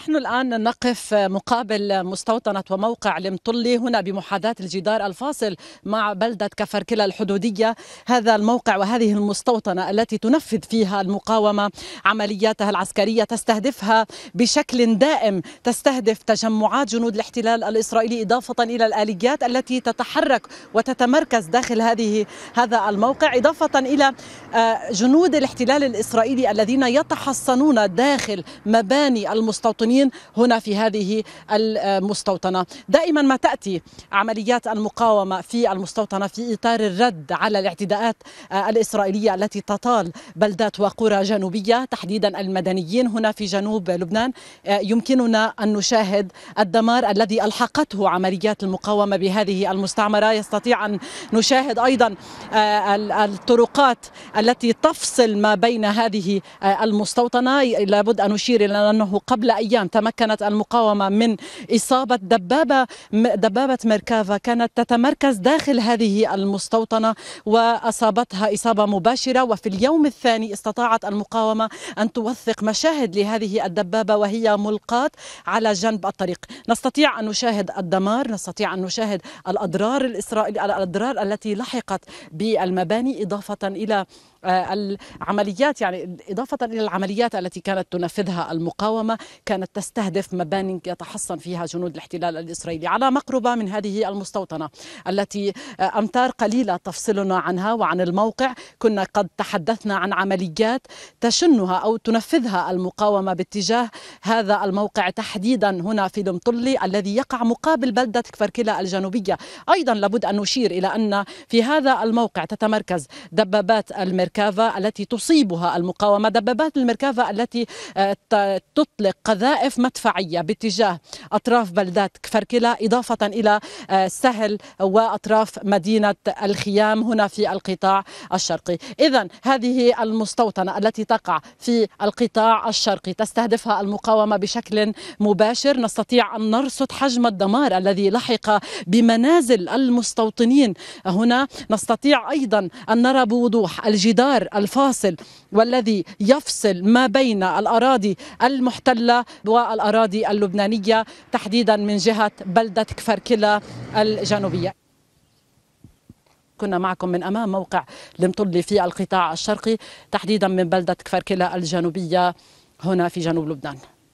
نحن الآن نقف مقابل مستوطنة وموقع المطلي هنا بمحاذاة الجدار الفاصل مع بلدة كفركلا الحدودية هذا الموقع وهذه المستوطنة التي تنفذ فيها المقاومة عملياتها العسكرية تستهدفها بشكل دائم تستهدف تجمعات جنود الاحتلال الإسرائيلي إضافة إلى الآليات التي تتحرك وتتمركز داخل هذه هذا الموقع إضافة إلى آه، جنود الاحتلال الإسرائيلي الذين يتحصنون داخل مباني المستوطنين المسلمين هنا في هذه المستوطنة دائما ما تأتي عمليات المقاومة في المستوطنة في إطار الرد على الاعتداءات الإسرائيلية التي تطال بلدات وقرى جنوبية تحديدا المدنيين هنا في جنوب لبنان يمكننا أن نشاهد الدمار الذي ألحقته عمليات المقاومة بهذه المستعمرة يستطيع أن نشاهد أيضا آه، الطرقات التي تفصل ما بين هذه آه، المستوطنة لابد أن أشير إلى أنه قبل أيام تمكنت المقاومة من إصابة دبابة دبابة مركافة كانت تتمركز داخل هذه المستوطنة وأصابتها إصابة مباشرة وفي اليوم الثاني استطاعت المقاومة أن توثق مشاهد لهذه الدبابة وهي ملقاة على جنب الطريق نستطيع أن نشاهد الدمار نستطيع أن نشاهد الأضرار الإسرائيلية الأضرار التي لحقت بالمباني إضافة إلى آه، العمليات يعني إضافة إلى العمليات التي كانت تنفذها المقاومة كانت تستهدف مباني يتحصن فيها جنود الاحتلال الإسرائيلي على مقربة من هذه المستوطنة التي آه، أمتار قليلة تفصلنا عنها وعن الموقع كنا قد تحدثنا عن عمليات تشنها أو تنفذها المقاومة باتجاه هذا الموقع تحديدا هنا في دمطلي الذي يقع مقابل بلدة كفركلا الجنوبية أيضا لابد أن نشير إلى أن في هذا الموقع تتمركز دبابات المركافة التي تصيبها المقاومة دبابات المركافة التي آه، تطلق قذائف وظائف مدفعية باتجاه أطراف بلدات كفركلة إضافة إلى آه، سهل وأطراف مدينة الخيام هنا في القطاع الشرقي إذا هذه المستوطنة التي تقع في القطاع الشرقي تستهدفها المقاومة بشكل مباشر نستطيع أن نرصد حجم الدمار الذي لحق بمنازل المستوطنين هنا نستطيع أيضا أن نرى بوضوح الجدار الفاصل والذي يفصل ما بين الأراضي المحتلة والأراضي اللبنانية تحديدا من جهة بلدة كفركلة الجنوبية كنا معكم من امام موقع لمطلي في القطاع الشرقي تحديدا من بلده كفركله الجنوبيه هنا في جنوب لبنان